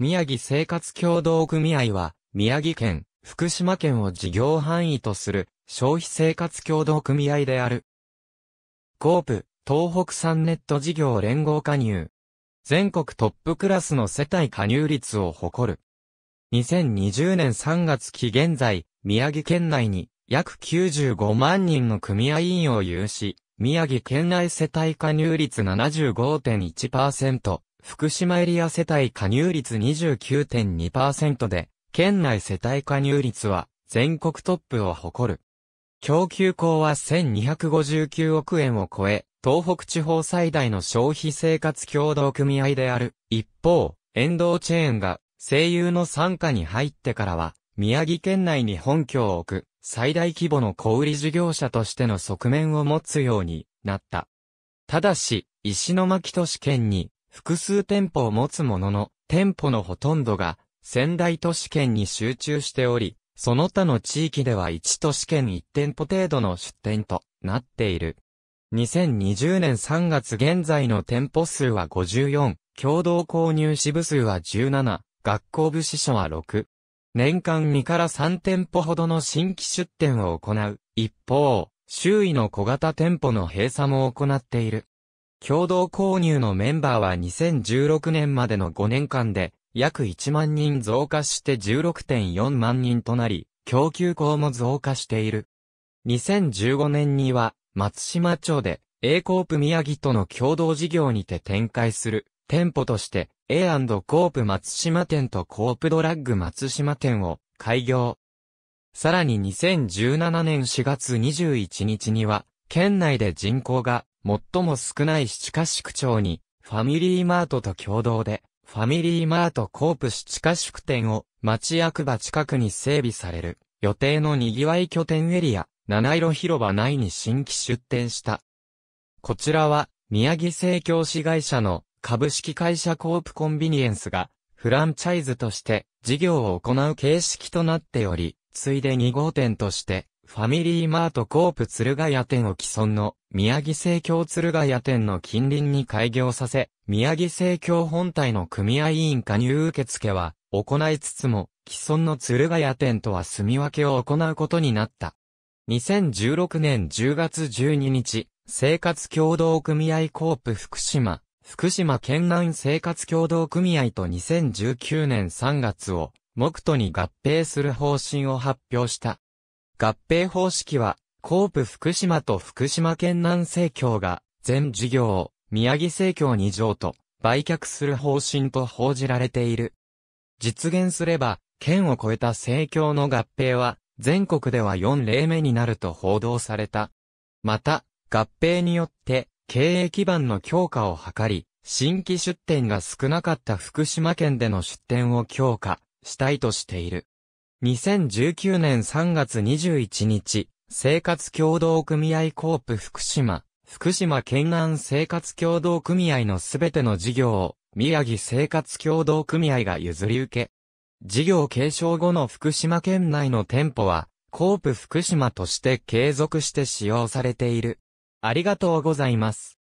宮城生活協同組合は、宮城県、福島県を事業範囲とする消費生活協同組合である。コープ、東北産ネット事業連合加入。全国トップクラスの世帯加入率を誇る。2020年3月期現在、宮城県内に約95万人の組合員を有し、宮城県内世帯加入率75.1%、福島エリア世帯加入率29.2%で、県内世帯加入率は全国トップを誇る。供給口は1259億円を超え、東北地方最大の消費生活協同組合である。一方、沿道チェーンが声優の参加に入ってからは、宮城県内に本拠を置く、最大規模の小売事業者としての側面を持つようになった。ただし、石巻都市圏に複数店舗を持つものの、店舗のほとんどが仙台都市圏に集中しており、その他の地域では1都市圏1店舗程度の出店となっている。2020年3月現在の店舗数は54、共同購入支部数は17、学校部支所は6。年間2から3店舗ほどの新規出店を行う。一方、周囲の小型店舗の閉鎖も行っている。共同購入のメンバーは2016年までの5年間で約1万人増加して16.4万人となり、供給口も増加している。2015年には松島町で A コープ宮城との共同事業にて展開する店舗として A& コープ松島店とコープドラッグ松島店を開業。さらに2017年4月21日には、県内で人口が最も少ない七家市区町に、ファミリーマートと共同で、ファミリーマートコープ七家宿店を町役場近くに整備される予定の賑わい拠点エリア七色広場内に新規出店した。こちらは宮城製教師会社の株式会社コープコンビニエンスがフランチャイズとして事業を行う形式となっており、ついで2号店としてファミリーマートコープ鶴ヶ谷店を既存の宮城生協鶴ヶ谷店の近隣に開業させ、宮城生協本体の組合委員加入受付は行いつつも、既存の鶴ヶ谷店とは住み分けを行うことになった。2016年10月12日、生活協同組合コープ福島、福島県南生活協同組合と2019年3月を、目途に合併する方針を発表した。合併方式は、コープ福島と福島県南西協が、全事業を、宮城西協に譲渡、売却する方針と報じられている。実現すれば、県を超えた西協の合併は、全国では4例目になると報道された。また、合併によって、経営基盤の強化を図り、新規出店が少なかった福島県での出店を強化したいとしている。2019年3月21日、生活協同組合コープ福島、福島県南生活協同組合のすべての事業を、宮城生活協同組合が譲り受け、事業継承後の福島県内の店舗は、コープ福島として継続して使用されている。ありがとうございます。